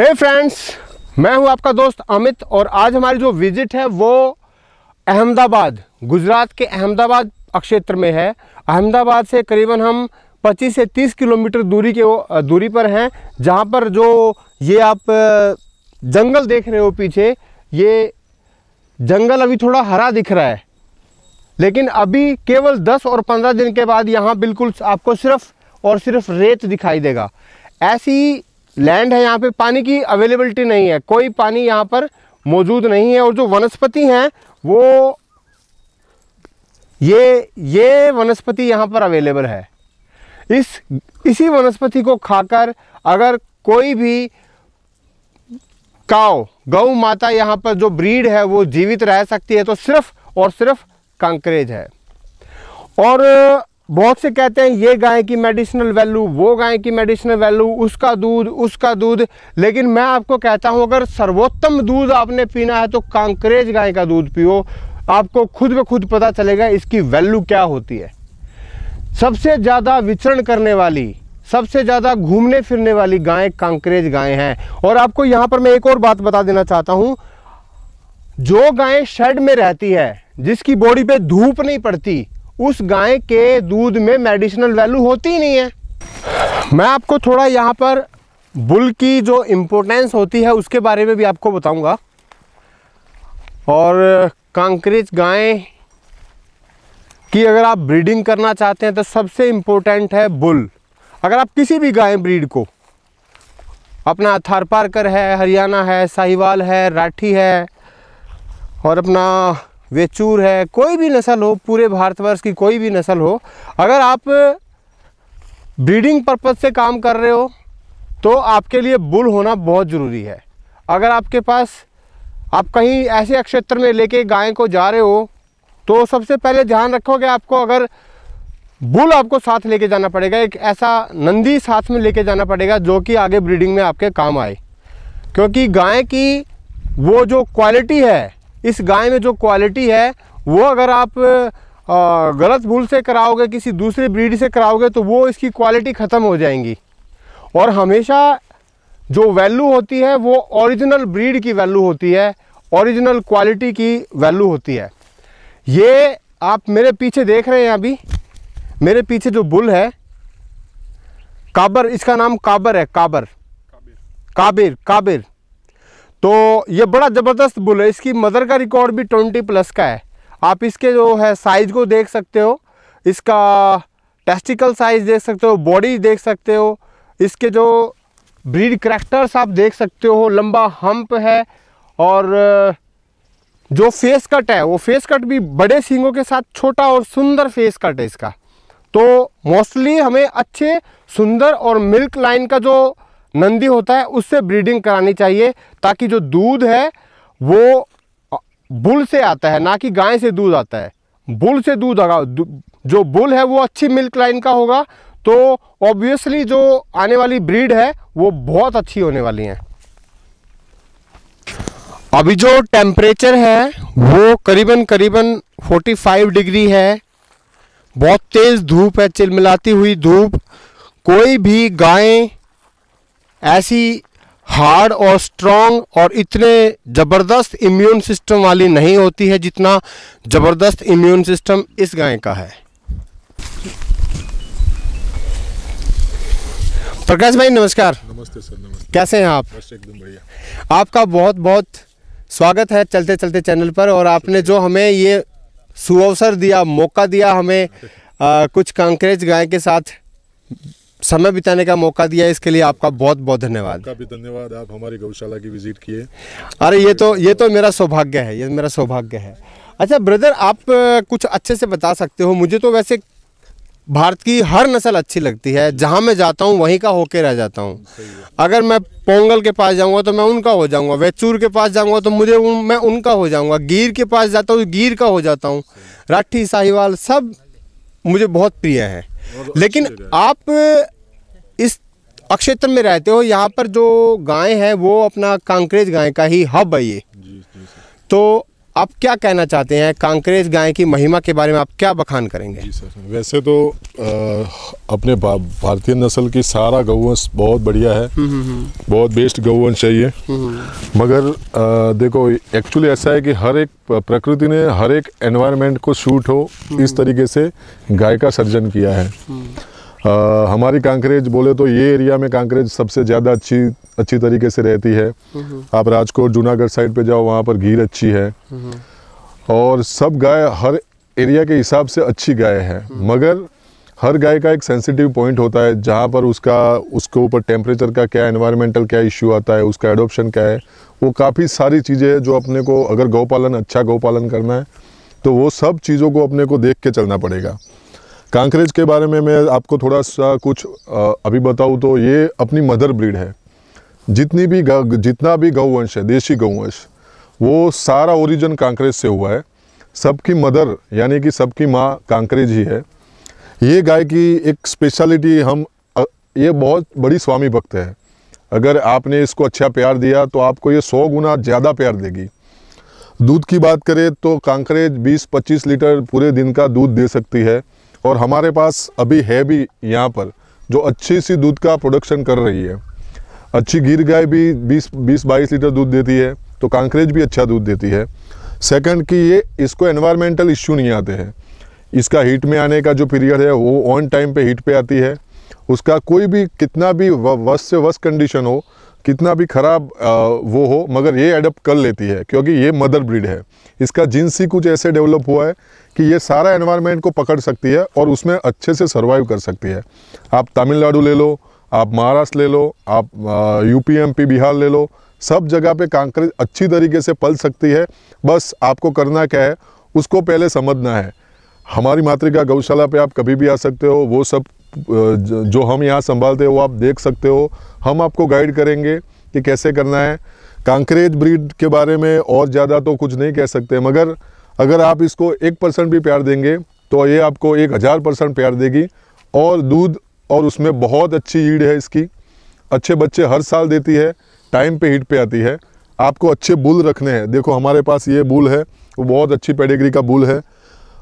हे hey friends मैं हूं आपका दोस्त अमित और आज हमारी जो विजिट है वो अहमदाबाद गुजरात के अहमदाबाद क्षेत्र में है अहमदाबाद से करीबन हम 25 से 30 किलोमीटर दूरी के दूरी पर हैं जहां पर जो ये आप जंगल देख रहे हो पीछे ये जंगल अभी थोड़ा हरा दिख रहा है लेकिन अभी केवल 10 और 15 दिन के बाद यहाँ बिल्कुल आपको सिर्फ और सिर्फ रेत दिखाई देगा ऐसी लैंड है यहाँ पे पानी की अवेलेबिलिटी नहीं है कोई पानी यहाँ पर मौजूद नहीं है और जो वनस्पति हैं वो ये ये वनस्पति यहाँ पर अवेलेबल है इस इसी वनस्पति को खाकर अगर कोई भी काओ गऊ माता यहाँ पर जो ब्रीड है वो जीवित रह सकती है तो सिर्फ और सिर्फ कंकरेज है और बहुत से कहते हैं ये गाय की मेडिसिनल वैल्यू वो गाय की मेडिसिनल वैल्यू उसका दूध उसका दूध लेकिन मैं आपको कहता हूँ अगर सर्वोत्तम दूध आपने पीना है तो कांकरेज गाय का दूध पियो आपको खुद ब खुद पता चलेगा इसकी वैल्यू क्या होती है सबसे ज़्यादा विचरण करने वाली सबसे ज़्यादा घूमने फिरने वाली गाय कांकरेज गाय हैं और आपको यहाँ पर मैं एक और बात बता देना चाहता हूँ जो गाय शेड में रहती है जिसकी बॉडी पे धूप नहीं पड़ती उस गाय के दूध में मेडिसिनल वैल्यू होती ही नहीं है मैं आपको थोड़ा यहाँ पर बुल की जो इम्पोर्टेंस होती है उसके बारे में भी आपको बताऊँगा और कांक्रेज गाय की अगर आप ब्रीडिंग करना चाहते हैं तो सबसे इम्पोर्टेंट है बुल अगर आप किसी भी गाय ब्रीड को अपना थारपारकर है हरियाणा है साहिवाल है राठी है और अपना वेचूर है कोई भी नस्ल हो पूरे भारतवर्ष की कोई भी नस्ल हो अगर आप ब्रीडिंग पर्पज़ से काम कर रहे हो तो आपके लिए बुल होना बहुत ज़रूरी है अगर आपके पास आप कहीं ऐसे क्षेत्र में लेके गाय को जा रहे हो तो सबसे पहले ध्यान रखोगे आपको अगर बुल आपको साथ लेके जाना पड़ेगा एक ऐसा नंदी साथ में लेके जाना पड़ेगा जो कि आगे ब्रीडिंग में आपके काम आए क्योंकि गाय की वो जो क्वालिटी है इस गाय में जो क्वालिटी है वो अगर आप गलत भूल से कराओगे किसी दूसरे ब्रीड से कराओगे तो वो इसकी क्वालिटी ख़त्म हो जाएंगी और हमेशा जो वैल्यू होती है वो ओरिजिनल ब्रीड की वैल्यू होती है ओरिजिनल क्वालिटी की वैल्यू होती है ये आप मेरे पीछे देख रहे हैं अभी मेरे पीछे जो बुल है काबर इसका नाम काबर है काबर काबिर काबिर काबिर तो ये बड़ा ज़बरदस्त बुल है इसकी मदर का रिकॉर्ड भी ट्वेंटी प्लस का है आप इसके जो है साइज़ को देख सकते हो इसका टेस्टिकल साइज़ देख सकते हो बॉडी देख सकते हो इसके जो ब्रीड करेक्टर्स आप देख सकते हो लंबा हम्प है और जो फेस कट है वो फेस कट भी बड़े सींगों के साथ छोटा और सुंदर फेस कट है इसका तो मोस्टली हमें अच्छे सुंदर और मिल्क लाइन का जो नंदी होता है उससे ब्रीडिंग करानी चाहिए ताकि जो दूध है वो बुल से आता है ना कि गाय से दूध आता है बुल से दूध आगा जो बुल है वो अच्छी मिल्क लाइन का होगा तो ऑब्वियसली जो आने वाली ब्रीड है वो बहुत अच्छी होने वाली है अभी जो टेम्परेचर है वो करीबन करीबन 45 डिग्री है बहुत तेज़ धूप है चिलमिलाती हुई धूप कोई भी गायें ऐसी हार्ड और स्ट्रॉन्ग और इतने ज़बरदस्त इम्यून सिस्टम वाली नहीं होती है जितना ज़बरदस्त इम्यून सिस्टम इस गाय का है प्रकाश भाई नमस्कार नमस्ते सर नमस्ते कैसे हैं आप एकदम बढ़िया आपका बहुत बहुत स्वागत है चलते चलते चैनल पर और आपने जो हमें ये सुअवसर दिया मौका दिया हमें आ, कुछ कांकरेज गाय के साथ समय बिताने का मौका दिया इसके लिए आपका बहुत बहुत धन्यवाद आपका भी धन्यवाद आप हमारी गौशाला की विजिट किए अरे ये तो ये तो मेरा सौभाग्य है ये मेरा सौभाग्य है अच्छा ब्रदर आप कुछ अच्छे से बता सकते हो मुझे तो वैसे भारत की हर नस्ल अच्छी लगती है जहाँ मैं जाता हूँ वहीं का होके रह जाता हूँ अगर मैं पोंगल के पास जाऊँगा तो मैं उनका हो जाऊँगा वेचूर के पास जाऊँगा तो मुझे उन, मैं उनका हो जाऊँगा गिर के पास जाता हूँ तो गिर का हो जाता हूँ राठी साहिवाल सब मुझे बहुत प्रिय है लेकिन आप इस अक्षेत्र में रहते हो यहाँ पर जो गाय है वो अपना कांकरेज गाय का ही हब है ये तो आप क्या कहना चाहते हैं कांकरेज गाय की महिमा के बारे में आप क्या बखान करेंगे जी सर वैसे तो आ, अपने भारतीय नस्ल की सारा गौवंश बहुत बढ़िया है हम्म, हम्म, हम्म। बहुत बेस्ट गौवंश है ये मगर आ, देखो एक्चुअली ऐसा है कि हर एक प्रकृति ने हर एक एनवायरनमेंट को शूट हो इस तरीके से गाय का सर्जन किया है आ, हमारी कांकरेज बोले तो ये एरिया में कांकरेज सबसे ज़्यादा अच्छी अच्छी तरीके से रहती है आप राजकोट जूनागढ़ साइड पे जाओ वहाँ पर घीर अच्छी है और सब गाय हर एरिया के हिसाब से अच्छी गाय है हम्म। मगर हर गाय का एक सेंसिटिव पॉइंट होता है जहाँ पर उसका उसके ऊपर टेम्परेचर का क्या एनवायरमेंटल क्या इश्यू आता है उसका एडोप्शन क्या है वो काफ़ी सारी चीज़ें हैं जो अपने को अगर गौपालन अच्छा गौपालन करना है तो वो सब चीज़ों को अपने को देख के चलना पड़ेगा कांकरेज के बारे में मैं आपको थोड़ा सा कुछ अभी बताऊँ तो ये अपनी मदर ब्रीड है जितनी भी जितना भी गौवंश है देशी गौवंश वो सारा ओरिजिन कांकरेज से हुआ है सबकी मदर यानी कि सबकी माँ कांकरेज ही है ये गाय की एक स्पेशलिटी हम ये बहुत बड़ी स्वामी भक्त है अगर आपने इसको अच्छा प्यार दिया तो आपको ये सौ गुना ज़्यादा प्यार देगी दूध की बात करें तो कांकरेज 20-25 लीटर पूरे दिन का दूध दे सकती है और हमारे पास अभी है भी यहाँ पर जो अच्छी सी दूध का प्रोडक्शन कर रही है अच्छी गिर गाय भी 20 बीस बाईस लीटर दूध देती है तो कांकरेज भी अच्छा दूध देती है सेकंड कि ये इसको एनवायरमेंटल इश्यू नहीं आते हैं इसका हीट में आने का जो पीरियड है वो ऑन टाइम पे हीट पे आती है उसका कोई भी कितना भी वस से वस कंडीशन हो कितना भी खराब वो हो मगर ये अडप्ट कर लेती है क्योंकि ये मदर ब्रीड है इसका जीन्स ही कुछ ऐसे डेवलप हुआ है कि ये सारा एनवायरनमेंट को पकड़ सकती है और उसमें अच्छे से सर्वाइव कर सकती है आप तमिलनाडु ले लो आप महाराष्ट्र ले लो आप यूपी पी बिहार ले लो सब जगह पे कांकरेज अच्छी तरीके से पल सकती है बस आपको करना क्या है उसको पहले समझना है हमारी मातृका गौशाला पे आप कभी भी आ सकते हो वो सब जो हम यहाँ संभालते हैं वो आप देख सकते हो हम आपको गाइड करेंगे कि कैसे करना है कांकरेज ब्रीड के बारे में और ज़्यादा तो कुछ नहीं कह सकते मगर अगर आप इसको एक परसेंट भी प्यार देंगे तो ये आपको एक हज़ार परसेंट प्यार देगी और दूध और उसमें बहुत अच्छी ईड है इसकी अच्छे बच्चे हर साल देती है टाइम पे हीट पे आती है आपको अच्छे बुल रखने हैं देखो हमारे पास ये बुल है वो बहुत अच्छी पेडिग्री का बुल है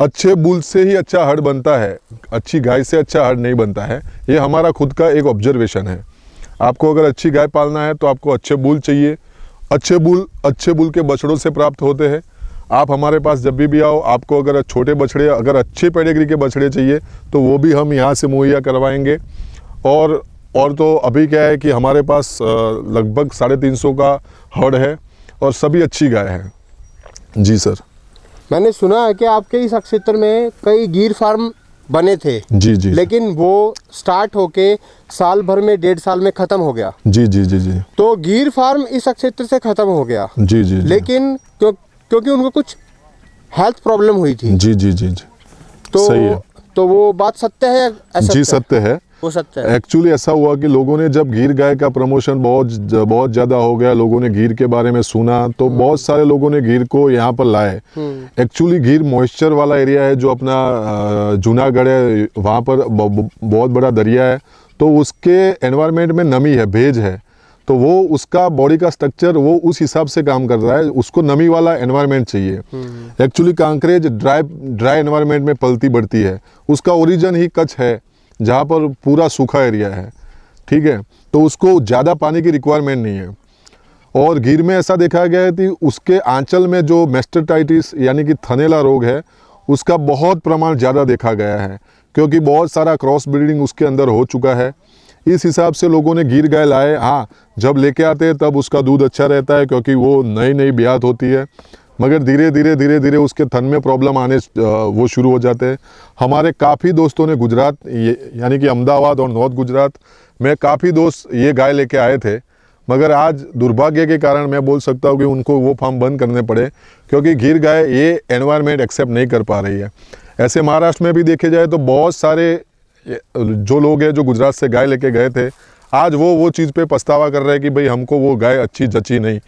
अच्छे बुल से ही अच्छा हड़ बनता है अच्छी गाय से अच्छा हड़ नहीं बनता है ये हमारा खुद का एक ऑब्जर्वेशन है आपको अगर अच्छी गाय पालना है तो आपको अच्छे बुल चाहिए अच्छे बुल अच्छे बुल के बछड़ों से प्राप्त होते हैं आप हमारे पास जब भी भी आओ आपको अगर छोटे बछड़े अगर अच्छे पेडेग्री के बछड़े चाहिए तो वो भी हम यहाँ से मुहैया करवाएंगे और और तो अभी क्या है कि हमारे पास लगभग साढ़े तीन सौ का हड़ है और सभी अच्छी गाय है जी सर मैंने सुना है कि आपके इस क्षेत्र में कई गिर फार्म बने थे जी जी लेकिन वो स्टार्ट होके साल भर में डेढ़ साल में खत्म हो गया जी जी जी जी तो गिर फार्म इस क्षेत्र से खत्म हो गया जी जी लेकिन क्यों क्योंकि उनको कुछ हेल्थ प्रॉब्लम हुई थी जी जी जी जी तो सही है तो वो बात सत्य है जी सत्य है हो सकता है एक्चुअली ऐसा हुआ कि लोगों ने जब घीर गाय का प्रमोशन बहुत बहुत ज़्यादा हो गया लोगों ने घीर के बारे में सुना तो हम्म। बहुत सारे लोगों ने घीर को यहाँ पर लाए एक्चुअली घीर मॉइस्चर वाला एरिया है जो अपना जूनागढ़ है वहाँ पर बहुत बड़ा दरिया है तो उसके एनवायरमेंट में नमी है भेज है तो वो उसका बॉडी का स्ट्रक्चर वो उस हिसाब से काम कर रहा है उसको नमी वाला एनवायरनमेंट चाहिए actually hmm. Kankrej dry dry environment में पलती बढ़ती है उसका ओरिजिन ही कच्छ है जहाँ पर पूरा सूखा एरिया है ठीक है तो उसको ज़्यादा पानी की रिक्वायरमेंट नहीं है और गिर में ऐसा देखा गया है कि उसके आंचल में जो मेस्टेटाइटिस यानी कि थनेला रोग है उसका बहुत प्रमाण ज़्यादा देखा गया है क्योंकि बहुत सारा क्रॉस ब्रीडिंग उसके अंदर हो चुका है इस हिसाब से लोगों ने गिर गाय लाए हाँ जब लेके आते हैं तब उसका दूध अच्छा रहता है क्योंकि वो नई नई ब्यात होती है मगर धीरे धीरे धीरे धीरे उसके थन में प्रॉब्लम आने वो शुरू हो जाते हैं हमारे काफ़ी दोस्तों ने गुजरात यानी कि अहमदाबाद और नॉर्थ गुजरात में काफ़ी दोस्त ये गाय लेके आए थे मगर आज दुर्भाग्य के कारण मैं बोल सकता हूँ कि उनको वो फार्म बंद करने पड़े क्योंकि गिर गाय ये एनवायरमेंट एक्सेप्ट नहीं कर पा रही है ऐसे महाराष्ट्र में भी देखे जाए तो बहुत सारे जो लोग हैं जो गुजरात से गाय लेके गए थे आज वो वो चीज़ पे पछतावा कर रहे हैं कि भाई हमको वो गाय अच्छी जची नहीं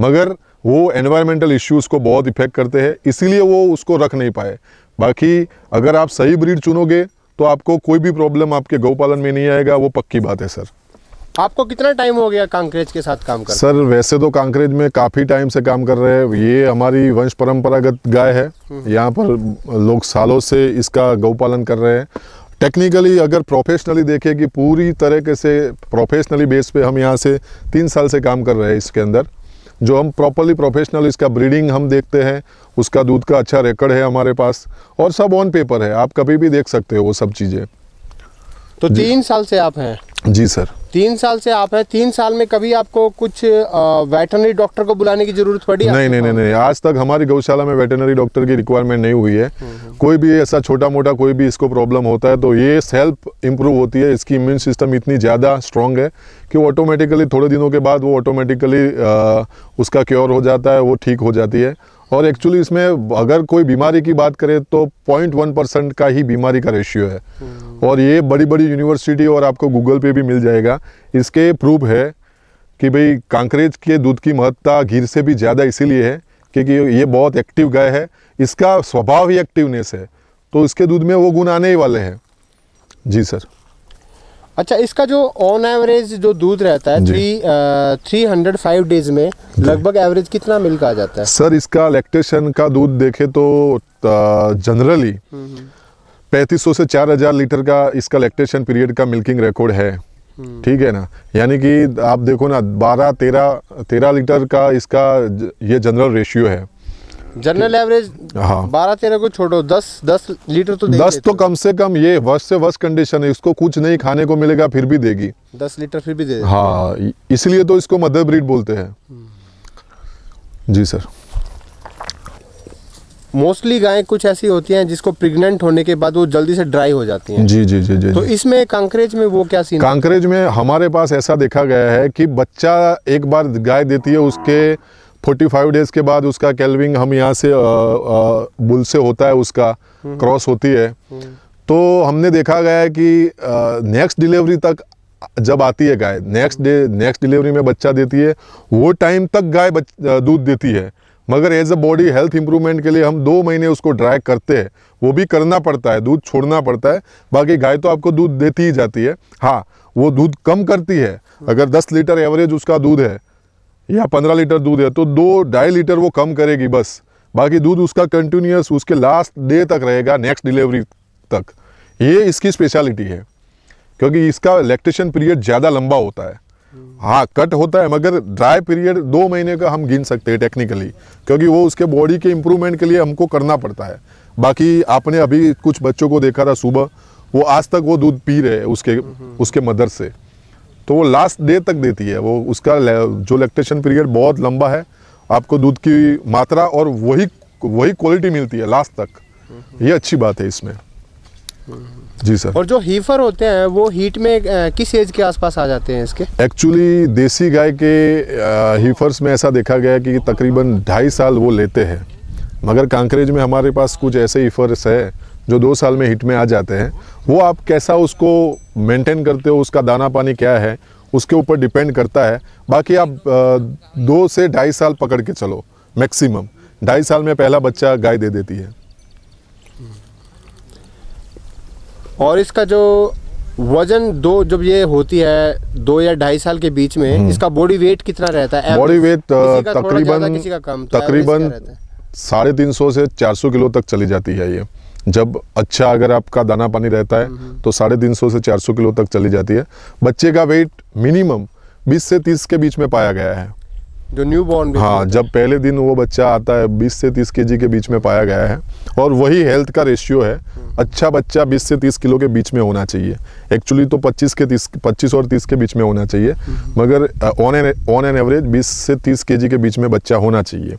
मगर वो एनवायरमेंटल इश्यूज़ को बहुत इफेक्ट करते हैं इसीलिए वो उसको रख नहीं पाए बाकी अगर आप सही ब्रीड चुनोगे तो आपको कोई भी प्रॉब्लम आपके गौपालन में नहीं आएगा वो पक्की बात है सर आपको कितना टाइम हो गया कांकरेज के साथ काम कर सर वैसे तो कांकरेज में काफ़ी टाइम से काम कर रहे हैं ये हमारी वंश परंपरागत गाय है हम्म। यहाँ पर लोग सालों से इसका गौपालन कर रहे हैं टेक्निकली अगर प्रोफेशनली देखें कि पूरी तरह से प्रोफेशनली बेस पे हम यहाँ से तीन साल से काम कर रहे हैं इसके अंदर जो हम प्रॉपरली प्रोफेशनल इसका ब्रीडिंग हम देखते हैं उसका दूध का अच्छा रिकॉर्ड है हमारे पास और सब ऑन पेपर है आप कभी भी देख सकते हो वो सब चीज़ें तो तीन साल से आप हैं जी सर तीन साल से आप हैं तीन साल में कभी आपको कुछ वेटनरी डॉक्टर को बुलाने की जरूरत पड़ी नहीं नहीं नहीं नहीं आज तक हमारी गौशाला में वेटनरी डॉक्टर की रिक्वायरमेंट नहीं हुई है हम्म, हम्म, हम्म। कोई भी ऐसा छोटा मोटा कोई भी इसको प्रॉब्लम होता है तो ये सेल्फ इम्प्रूव होती है इसकी इम्यून सिस्टम इतनी ज़्यादा स्ट्रांग है कि ऑटोमेटिकली थोड़े दिनों के बाद वो ऑटोमेटिकली उसका क्योर हो जाता है वो ठीक हो जाती है और एक्चुअली इसमें अगर कोई बीमारी की बात करें तो पॉइंट वन परसेंट का ही बीमारी का रेशियो है hmm. और ये बड़ी बड़ी यूनिवर्सिटी और आपको गूगल पे भी मिल जाएगा इसके प्रूफ है कि भाई कांकरेज के दूध की महत्ता घीर से भी ज़्यादा इसीलिए है क्योंकि ये बहुत एक्टिव गाय है इसका स्वभाव ही एक्टिवनेस है तो इसके दूध में वो गुण आने ही वाले हैं जी सर अच्छा इसका जो ऑन एवरेज जो दूध रहता है three three hundred five days में लगभग एवरेज कितना मिल्क आ जाता है सर इसका लैक्टेशन का दूध देखे तो जनरली uh, हम्म, हम्म। पैंतीस सौ से चार हजार लीटर का इसका लैक्टेशन पीरियड का मिल्किंग रिकॉर्ड है हम्म। ठीक है ना यानी कि आप देखो ना बारह तेरह तेरह लीटर का इसका ये जनरल रेशियो है जनरल एवरेज हाँ बारह तेरह को छोड़ो दस दस लीटर तो दस तो, तो कम से कम ये वर्ष से वर्ष कंडीशन है इसको कुछ नहीं खाने को मिलेगा फिर भी देगी दस लीटर फिर भी दे हाँ इसलिए तो इसको मदर ब्रीड बोलते हैं हम्म। जी सर मोस्टली गायें कुछ ऐसी होती हैं जिसको प्रेग्नेंट होने के बाद वो जल्दी से ड्राई हो जाती हैं जी जी जी जी तो इसमें कांकरेज में वो क्या सीन कांकरेज में हमारे पास ऐसा देखा गया है कि बच्चा एक बार गाय देती है उसके 45 डेज के बाद उसका कैलविंग हम यहाँ से बुल से होता है उसका हम्म। क्रॉस होती है हम्म। तो हमने देखा गया है कि नेक्स्ट डिलीवरी तक जब आती है गाय नेक्स्ट डे नेक्स्ट डिलीवरी में बच्चा देती है वो टाइम तक गाय दूध देती है मगर as a body health improvement के लिए हम दो महीने उसको ड्राई करते हैं वो भी करना पड़ता है दूध छोड़ना पड़ता है बाकी गाय तो आपको दूध देती ही जाती है हाँ वो दूध कम करती है हम्म। अगर 10 लीटर एवरेज उसका दूध है या पंद्रह लीटर दूध है तो दो ढाई लीटर वो कम करेगी बस बाकी दूध उसका कंटिन्यूस उसके लास्ट डे तक रहेगा नेक्स्ट डिलीवरी तक ये इसकी स्पेशलिटी है क्योंकि इसका लैक्टेशन पीरियड ज़्यादा लंबा होता है हाँ कट होता है मगर ड्राई पीरियड दो महीने का हम गिन सकते हैं टेक्निकली क्योंकि वो उसके बॉडी के इम्प्रूवमेंट के लिए हमको करना पड़ता है बाकी आपने अभी कुछ बच्चों को देखा था सुबह वो आज तक वो दूध पी रहे हैं उसके उसके मदर से तो वो लास्ट डे तक देती है वो उसका जो लैक्टेशन पीरियड बहुत लंबा है आपको दूध की मात्रा और वही वही क्वालिटी मिलती है लास्ट तक हम्म। ये अच्छी बात है इसमें हम्म। जी सर और जो हीफर होते हैं वो हीट में किस एज के आसपास आ जाते हैं इसके एक्चुअली देसी गाय के हीफर्स में ऐसा देखा गया कि तकरीबन ढाई साल वो लेते हैं मगर कांकरेज में हमारे पास कुछ ऐसे हीफर्स है जो दो साल में हिट में आ जाते हैं वो आप कैसा उसको मेंटेन करते हो उसका दाना पानी क्या है उसके ऊपर डिपेंड करता है बाकी आप दो से ढाई साल पकड़ के चलो मैक्सिमम ढाई साल में पहला बच्चा गाय दे देती है और इसका जो वजन दो जब ये होती है दो या ढाई साल के बीच में हम्म। इसका बॉडी वेट कितना रहता है बॉडी वेट तकरीबन तो तकरीबन साढ़े तीन सौ से चार सौ किलो तक चली जाती है ये जब अच्छा अगर आपका दाना पानी रहता है हम्म, हम्म। तो साढ़े तीन सौ से चार सौ किलो तक चली जाती है बच्चे का वेट मिनिमम बीस से तीस के बीच में पाया गया है जो न्यू बॉर्न हाँ जब पहले दिन वो बच्चा आता है बीस से तीस के के बीच में पाया गया है और वही हेल्थ का रेशियो है हम्म। अच्छा बच्चा बीस से तीस किलो के बीच में होना चाहिए एक्चुअली तो पच्चीस के तीस पच्चीस और तीस के बीच में होना चाहिए मगर on an on an average बीस से तीस के के बीच में बच्चा होना चाहिए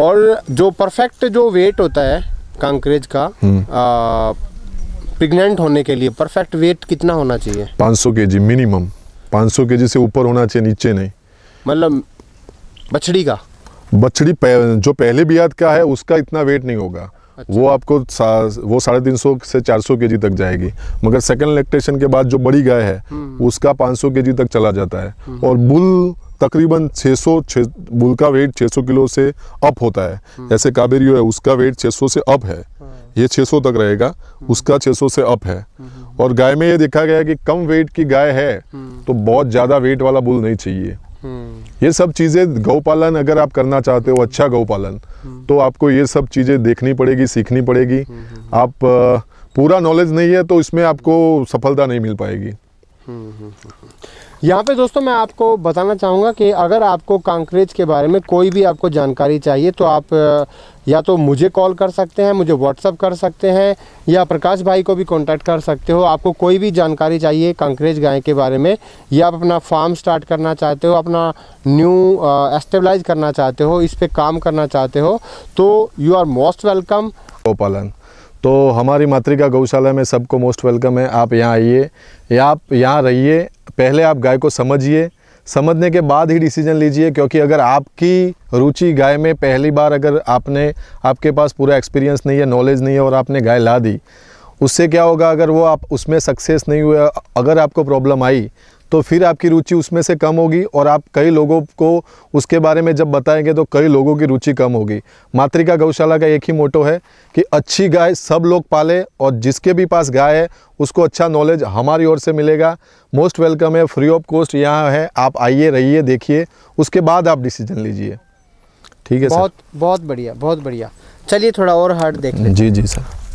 और जो परफेक्ट जो वेट होता है कांकरेज का प्रेग्नेंट हम्म। होने के लिए परफेक्ट वेट कितना होना चाहिए 500 केजी मिनिमम 500 केजी से ऊपर होना चाहिए नीचे नहीं मतलब बछड़ी का बछड़ी पह, जो पहले भी याद का है हाँ। उसका इतना वेट नहीं होगा अच्छा। वो आपको सा, वो साढ़े तीन सौ से चार सौ के जी तक जाएगी मगर सेकंड लेक्टेशन के बाद जो बड़ी गाय है हम्म। उसका पाँच सौ के जी तक चला जाता है हम्म। और बुल तकरीबन 600 छः बुल का वेट 600 किलो से अप होता है हम्म। जैसे काबेरियो है उसका वेट 600 से अप है हाँ। ये 600 तक रहेगा हम्म। उसका 600 से अप है हम्म। और गाय में ये देखा गया कि कम वेट की गाय है तो बहुत ज़्यादा वेट वाला बुल नहीं चाहिए ये सब चीज़ें गौपालन अगर आप करना चाहते हो अच्छा गौपालन तो आपको ये सब चीज़ें देखनी पड़ेगी सीखनी पड़ेगी आप पूरा नॉलेज नहीं है तो इसमें आपको सफलता नहीं मिल पाएगी यहाँ पे दोस्तों मैं आपको बताना चाहूँगा कि अगर आपको कांकरेज के बारे में कोई भी आपको जानकारी चाहिए तो आप या तो मुझे कॉल कर सकते हैं मुझे व्हाट्सअप कर सकते हैं या प्रकाश भाई को भी कांटेक्ट कर सकते हो आपको कोई भी जानकारी चाहिए कांक्रेज गाय के बारे में या आप अपना फार्म स्टार्ट करना चाहते हो अपना न्यू एस्टेब्लाइज करना चाहते हो इस पर काम करना चाहते हो तो यू आर मोस्ट वेलकम गोपालन तो हमारी मातृका गौशाला में सबको मोस्ट वेलकम है आप यहाँ आइए या आप यहाँ रहिए पहले आप गाय को समझिए समझने के बाद ही डिसीजन लीजिए क्योंकि अगर आपकी रुचि गाय में पहली बार अगर आपने आपके पास पूरा एक्सपीरियंस नहीं है नॉलेज नहीं है और आपने गाय ला दी उससे क्या होगा अगर वो आप उसमें सक्सेस नहीं हुए अगर आपको प्रॉब्लम आई तो फिर आपकी रुचि उसमें से कम होगी और आप कई लोगों को उसके बारे में जब बताएंगे तो कई लोगों की रुचि कम होगी मातृका गौशाला का एक ही मोटो है कि अच्छी गाय सब लोग पाले और जिसके भी पास गाय है उसको अच्छा नॉलेज हमारी ओर से मिलेगा मोस्ट वेलकम है फ्री ऑफ कॉस्ट यहाँ है आप आइए रहिए देखिए उसके बाद आप डिसीजन लीजिए ठीक है बहुत सर। बहुत बढ़िया बहुत बढ़िया चलिए थोड़ा और हार्ड देख लें जी जी सर